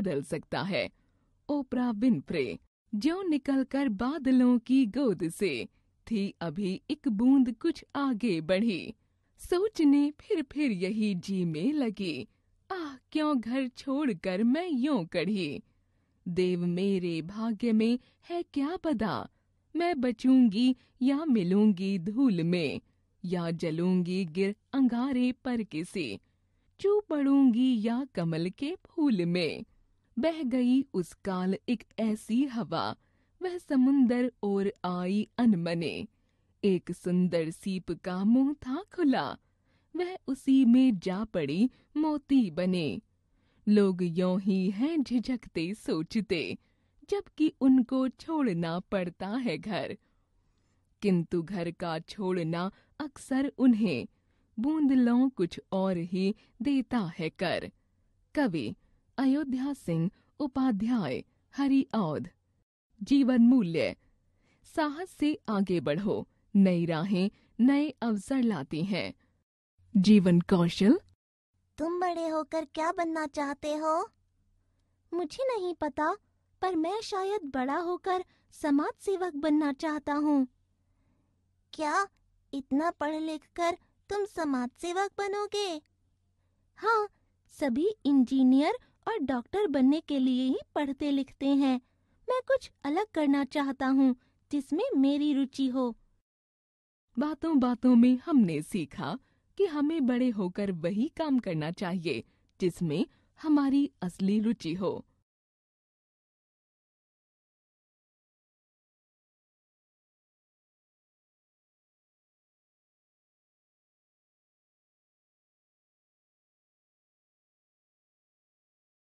बदल सकता है ओपरा विनफ्रे जो निकलकर बादलों की गोद से थी अभी एक बूंद कुछ आगे बढ़ी सोचने फिर फिर यही जी में लगी आह क्यों घर छोड़कर मैं यूँ कढ़ी देव मेरे भाग्य में है क्या पता मैं बचूंगी या मिलूंगी धूल में या जलूंगी गिर अंगारे पर किसी चू पड़ूंगी या कमल के फूल में बह गई उस काल एक ऐसी हवा वह समुंदर और आई अनमने एक सुंदर सीप का मुंह था खुला वह उसी में जा पड़ी मोती बने लोग यो ही हैं झिझकते सोचते जबकि उनको छोड़ना पड़ता है घर किंतु घर का छोड़ना अक्सर उन्हें बूंदलों कुछ और ही देता है कर कवि अयोध्या सिंह उपाध्याय औध जीवन मूल्य साहस से आगे बढ़ो नई राहें नए अवसर लाती हैं जीवन कौशल तुम बड़े होकर क्या बनना चाहते हो मुझे नहीं पता पर मैं शायद बड़ा होकर समाज सेवक बनना चाहता हूँ क्या इतना पढ़ लिख कर तुम समाज सेवक बनोगे हाँ सभी इंजीनियर और डॉक्टर बनने के लिए ही पढ़ते लिखते हैं मैं कुछ अलग करना चाहता हूँ जिसमें मेरी रुचि हो बातों बातों में हमने सीखा कि हमें बड़े होकर वही काम करना चाहिए जिसमें हमारी असली रुचि हो